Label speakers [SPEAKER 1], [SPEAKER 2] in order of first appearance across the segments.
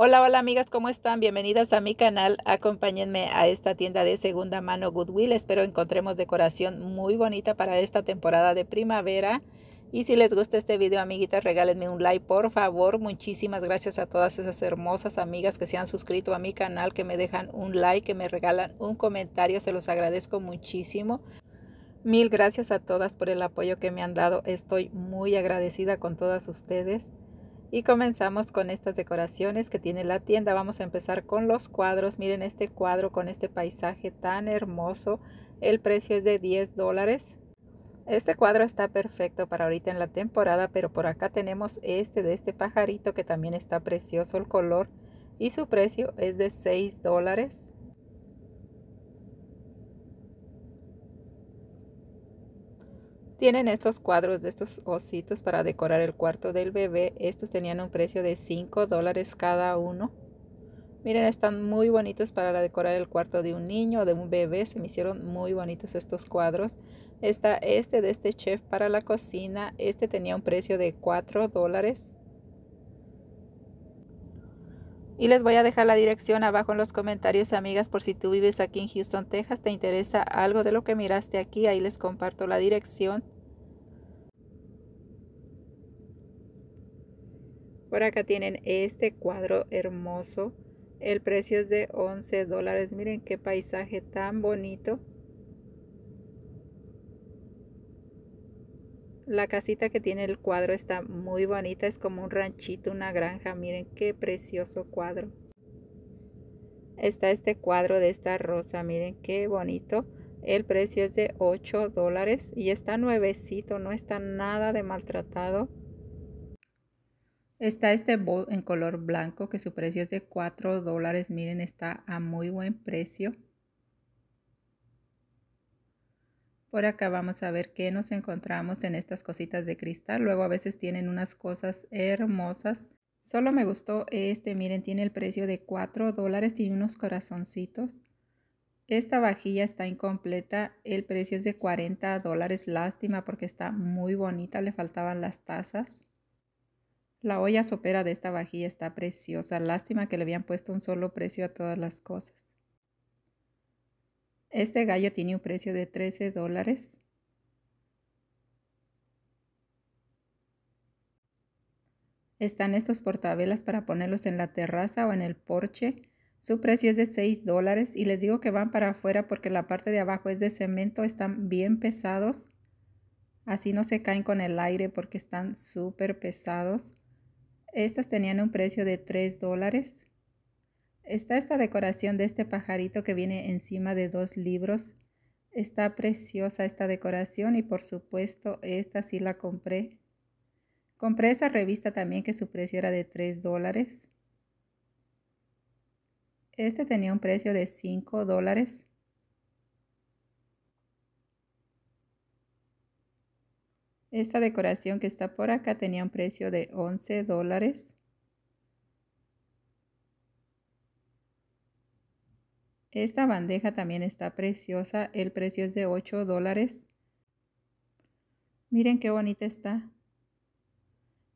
[SPEAKER 1] Hola, hola amigas, ¿cómo están? Bienvenidas a mi canal. Acompáñenme a esta tienda de segunda mano Goodwill. Espero encontremos decoración muy bonita para esta temporada de primavera. Y si les gusta este video, amiguitas, regálenme un like, por favor. Muchísimas gracias a todas esas hermosas amigas que se han suscrito a mi canal, que me dejan un like, que me regalan un comentario. Se los agradezco muchísimo. Mil gracias a todas por el apoyo que me han dado. Estoy muy agradecida con todas ustedes. Y comenzamos con estas decoraciones que tiene la tienda. Vamos a empezar con los cuadros. Miren este cuadro con este paisaje tan hermoso. El precio es de 10 dólares. Este cuadro está perfecto para ahorita en la temporada, pero por acá tenemos este de este pajarito que también está precioso el color y su precio es de 6 dólares. Tienen estos cuadros de estos ositos para decorar el cuarto del bebé. Estos tenían un precio de 5 dólares cada uno. Miren, están muy bonitos para decorar el cuarto de un niño o de un bebé. Se me hicieron muy bonitos estos cuadros. Está este de este chef para la cocina. Este tenía un precio de 4 dólares. Y les voy a dejar la dirección abajo en los comentarios, amigas, por si tú vives aquí en Houston, Texas, te interesa algo de lo que miraste aquí, ahí les comparto la dirección. Por acá tienen este cuadro hermoso. El precio es de 11 dólares. Miren qué paisaje tan bonito. La casita que tiene el cuadro está muy bonita, es como un ranchito, una granja. Miren qué precioso cuadro. Está este cuadro de esta rosa, miren qué bonito. El precio es de 8 dólares y está nuevecito, no está nada de maltratado. Está este bol en color blanco que su precio es de 4 dólares. Miren, está a muy buen precio. Por acá vamos a ver qué nos encontramos en estas cositas de cristal. Luego a veces tienen unas cosas hermosas. Solo me gustó este, miren, tiene el precio de 4 dólares, y unos corazoncitos. Esta vajilla está incompleta, el precio es de 40 dólares, lástima porque está muy bonita, le faltaban las tazas. La olla sopera de esta vajilla está preciosa, lástima que le habían puesto un solo precio a todas las cosas. Este gallo tiene un precio de 13 dólares. Están estos portabelas para ponerlos en la terraza o en el porche. Su precio es de 6 dólares y les digo que van para afuera porque la parte de abajo es de cemento, están bien pesados. Así no se caen con el aire porque están súper pesados. Estas tenían un precio de 3 dólares. Está esta decoración de este pajarito que viene encima de dos libros. Está preciosa esta decoración y por supuesto esta sí la compré. Compré esa revista también que su precio era de 3 dólares. Este tenía un precio de 5 dólares. Esta decoración que está por acá tenía un precio de 11 dólares. Esta bandeja también está preciosa. El precio es de 8 dólares. Miren qué bonita está.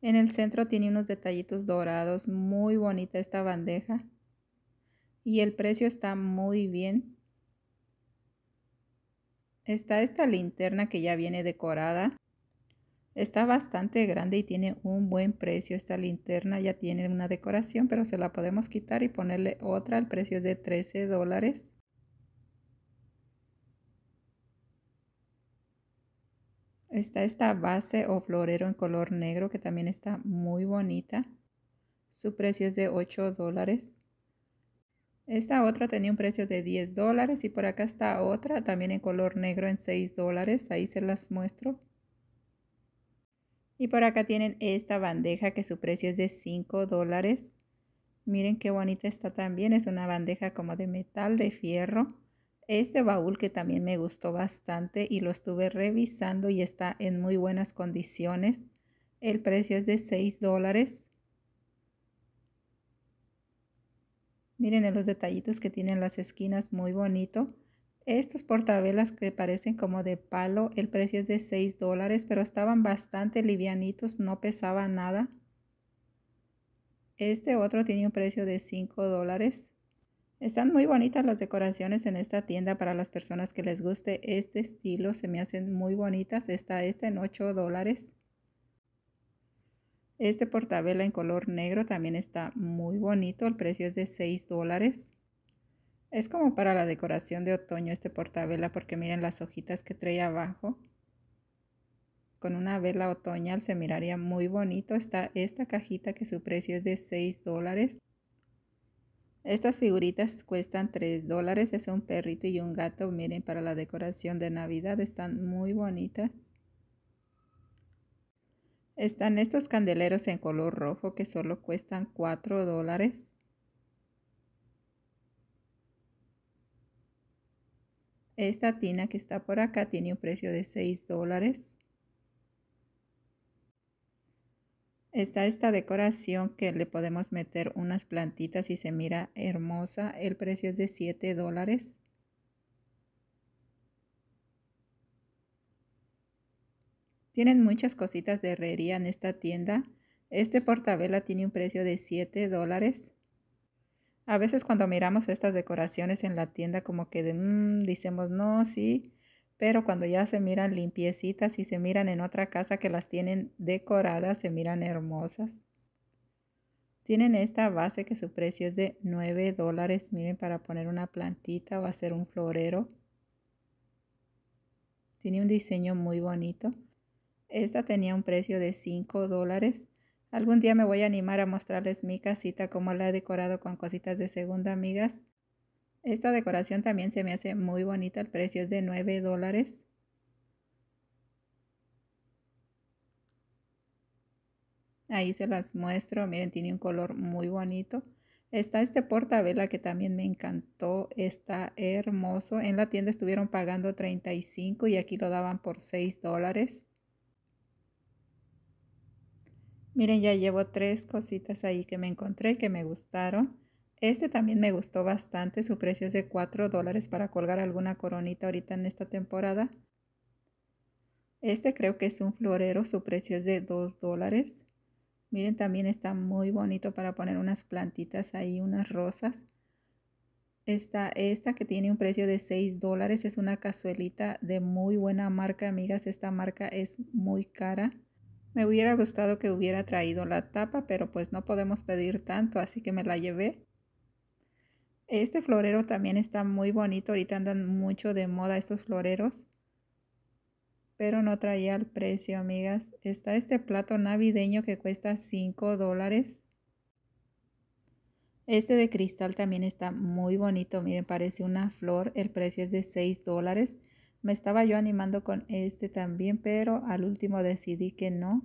[SPEAKER 1] En el centro tiene unos detallitos dorados. Muy bonita esta bandeja. Y el precio está muy bien. Está esta linterna que ya viene decorada. Está bastante grande y tiene un buen precio. Esta linterna ya tiene una decoración, pero se la podemos quitar y ponerle otra. El precio es de 13 dólares. Está esta base o florero en color negro que también está muy bonita. Su precio es de 8 dólares. Esta otra tenía un precio de 10 dólares y por acá está otra también en color negro en 6 dólares. Ahí se las muestro. Y por acá tienen esta bandeja que su precio es de 5 dólares. Miren qué bonita está también. Es una bandeja como de metal, de fierro. Este baúl que también me gustó bastante y lo estuve revisando y está en muy buenas condiciones. El precio es de 6 dólares. Miren en los detallitos que tienen las esquinas, muy bonito. Estos portabelas que parecen como de palo, el precio es de 6 dólares, pero estaban bastante livianitos, no pesaba nada. Este otro tiene un precio de 5 dólares. Están muy bonitas las decoraciones en esta tienda para las personas que les guste este estilo. Se me hacen muy bonitas. Está este en 8 dólares. Este portabela en color negro también está muy bonito. El precio es de 6 dólares. Es como para la decoración de otoño este portavela porque miren las hojitas que trae abajo. Con una vela otoñal se miraría muy bonito. Está esta cajita que su precio es de 6 dólares. Estas figuritas cuestan 3 dólares. Es un perrito y un gato. Miren, para la decoración de Navidad están muy bonitas. Están estos candeleros en color rojo que solo cuestan 4 dólares. Esta tina que está por acá tiene un precio de 6 dólares. Está esta decoración que le podemos meter unas plantitas y se mira hermosa. El precio es de 7 dólares. Tienen muchas cositas de herrería en esta tienda. Este portabela tiene un precio de 7 dólares. A veces cuando miramos estas decoraciones en la tienda como que de, mm", decimos no, sí, pero cuando ya se miran limpiecitas y se miran en otra casa que las tienen decoradas, se miran hermosas. Tienen esta base que su precio es de 9 dólares, miren, para poner una plantita o hacer un florero. Tiene un diseño muy bonito. Esta tenía un precio de 5 dólares Algún día me voy a animar a mostrarles mi casita como la he decorado con cositas de segunda, amigas. Esta decoración también se me hace muy bonita, el precio es de 9 dólares. Ahí se las muestro, miren, tiene un color muy bonito. Está este portabela que también me encantó, está hermoso. En la tienda estuvieron pagando 35 y aquí lo daban por 6 dólares. Miren, ya llevo tres cositas ahí que me encontré que me gustaron. Este también me gustó bastante. Su precio es de 4 dólares para colgar alguna coronita ahorita en esta temporada. Este creo que es un florero. Su precio es de 2 dólares. Miren, también está muy bonito para poner unas plantitas ahí, unas rosas. Esta, esta que tiene un precio de 6 dólares es una cazuelita de muy buena marca, amigas. Esta marca es muy cara. Me hubiera gustado que hubiera traído la tapa, pero pues no podemos pedir tanto, así que me la llevé. Este florero también está muy bonito, ahorita andan mucho de moda estos floreros. Pero no traía el precio, amigas. Está este plato navideño que cuesta 5 dólares. Este de cristal también está muy bonito, miren, parece una flor. El precio es de 6 dólares. Me estaba yo animando con este también, pero al último decidí que no.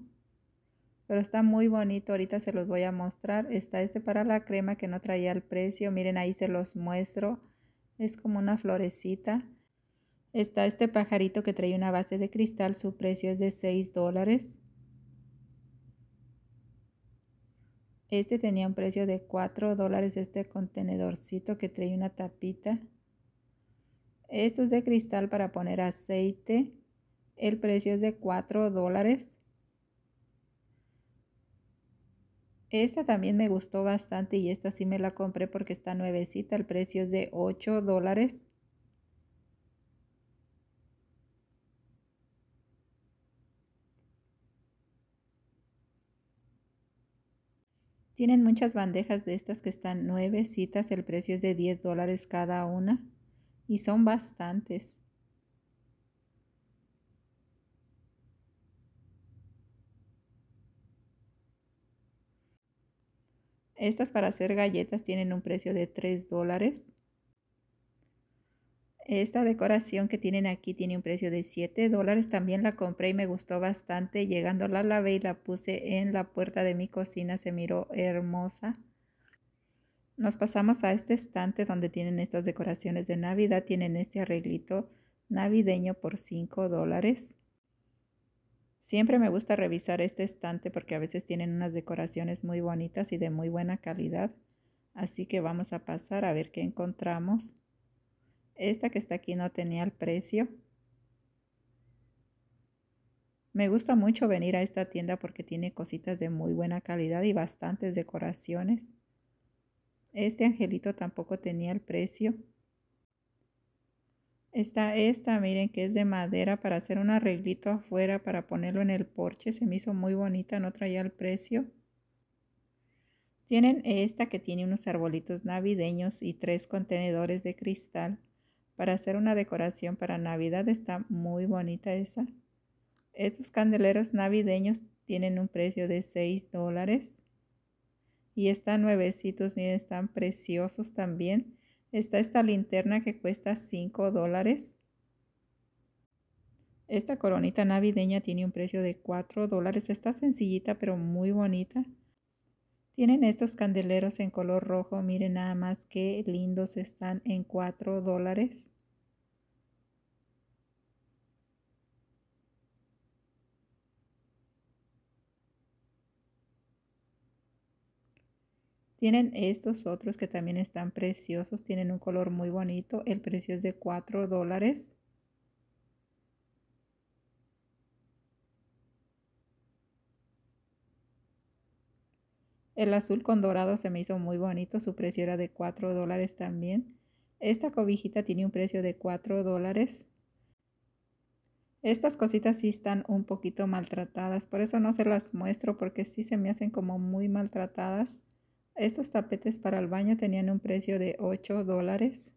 [SPEAKER 1] Pero está muy bonito, ahorita se los voy a mostrar. Está este para la crema que no traía el precio. Miren, ahí se los muestro. Es como una florecita. Está este pajarito que trae una base de cristal. Su precio es de 6 dólares. Este tenía un precio de 4 dólares este contenedorcito que trae una tapita. Esto es de cristal para poner aceite. El precio es de 4 dólares. Esta también me gustó bastante y esta sí me la compré porque está nuevecita. El precio es de 8 dólares. Tienen muchas bandejas de estas que están nuevecitas. El precio es de 10 dólares cada una y son bastantes. Estas para hacer galletas tienen un precio de 3 dólares. Esta decoración que tienen aquí tiene un precio de 7 dólares. También la compré y me gustó bastante. Llegando la lavé y la puse en la puerta de mi cocina. Se miró hermosa. Nos pasamos a este estante donde tienen estas decoraciones de Navidad. Tienen este arreglito navideño por 5 dólares. Siempre me gusta revisar este estante porque a veces tienen unas decoraciones muy bonitas y de muy buena calidad. Así que vamos a pasar a ver qué encontramos. Esta que está aquí no tenía el precio. Me gusta mucho venir a esta tienda porque tiene cositas de muy buena calidad y bastantes decoraciones. Este angelito tampoco tenía el precio. Está esta, miren que es de madera para hacer un arreglito afuera para ponerlo en el porche. Se me hizo muy bonita, no traía el precio. Tienen esta que tiene unos arbolitos navideños y tres contenedores de cristal para hacer una decoración para Navidad. Está muy bonita esa. Estos candeleros navideños tienen un precio de 6 dólares y están nuevecitos, miren, están preciosos también. Está esta linterna que cuesta 5 dólares. Esta coronita navideña tiene un precio de 4 dólares. Está sencillita pero muy bonita. Tienen estos candeleros en color rojo. Miren nada más qué lindos están en 4 dólares. Tienen estos otros que también están preciosos, tienen un color muy bonito. El precio es de 4 dólares. El azul con dorado se me hizo muy bonito, su precio era de 4 dólares también. Esta cobijita tiene un precio de 4 dólares. Estas cositas sí están un poquito maltratadas, por eso no se las muestro porque sí se me hacen como muy maltratadas. Estos tapetes para el baño tenían un precio de 8 dólares.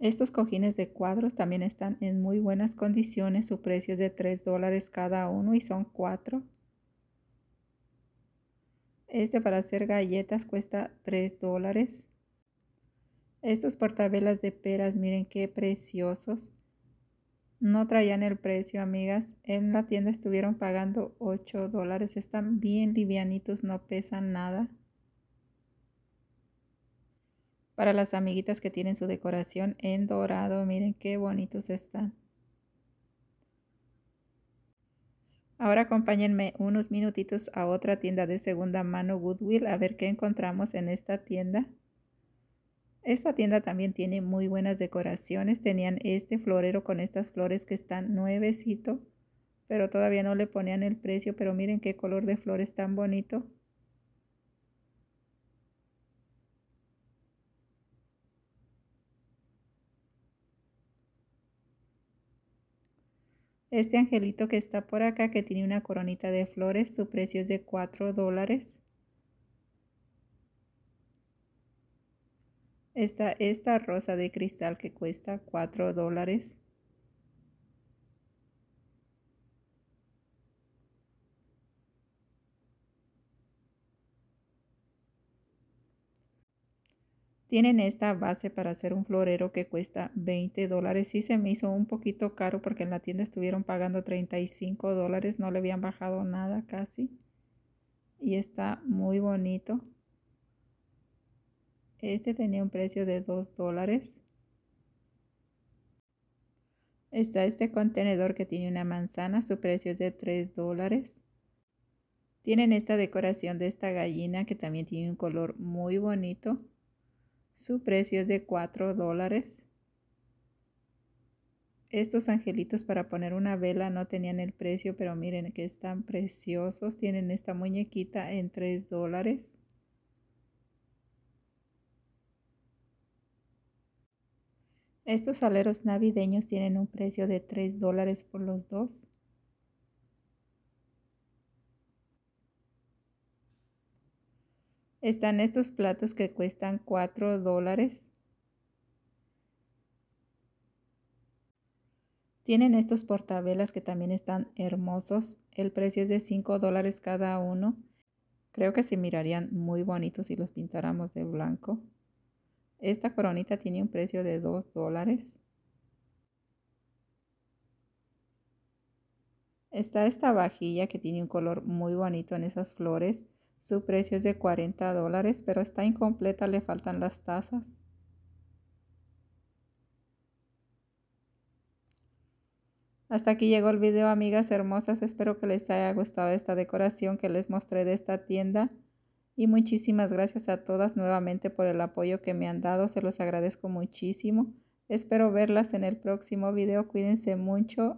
[SPEAKER 1] Estos cojines de cuadros también están en muy buenas condiciones. Su precio es de 3 dólares cada uno y son 4. Este para hacer galletas cuesta 3 dólares. Estos portabelas de peras, miren qué preciosos. No traían el precio, amigas. En la tienda estuvieron pagando 8 dólares. Están bien livianitos, no pesan nada. Para las amiguitas que tienen su decoración en dorado, miren qué bonitos están. Ahora acompáñenme unos minutitos a otra tienda de segunda mano Goodwill a ver qué encontramos en esta tienda. Esta tienda también tiene muy buenas decoraciones. Tenían este florero con estas flores que están nuevecito, pero todavía no le ponían el precio, pero miren qué color de flores tan bonito. Este angelito que está por acá, que tiene una coronita de flores, su precio es de 4 dólares. Esta, rosa de cristal que cuesta 4 dólares. Tienen esta base para hacer un florero que cuesta 20 dólares. Sí se me hizo un poquito caro porque en la tienda estuvieron pagando 35 dólares. No le habían bajado nada casi. Y está muy bonito. Este tenía un precio de 2 dólares. Está este contenedor que tiene una manzana, su precio es de 3 dólares. Tienen esta decoración de esta gallina que también tiene un color muy bonito. Su precio es de 4 dólares. Estos angelitos para poner una vela no tenían el precio, pero miren que están preciosos. Tienen esta muñequita en 3 dólares. Estos aleros navideños tienen un precio de 3 dólares por los dos. Están estos platos que cuestan 4 dólares. Tienen estos portabelas que también están hermosos. El precio es de 5 dólares cada uno. Creo que se mirarían muy bonitos si los pintáramos de blanco. Esta coronita tiene un precio de 2 dólares. Está esta vajilla que tiene un color muy bonito en esas flores. Su precio es de 40 dólares, pero está incompleta, le faltan las tazas. Hasta aquí llegó el video, amigas hermosas. Espero que les haya gustado esta decoración que les mostré de esta tienda. Y muchísimas gracias a todas nuevamente por el apoyo que me han dado, se los agradezco muchísimo. Espero verlas en el próximo video, cuídense mucho.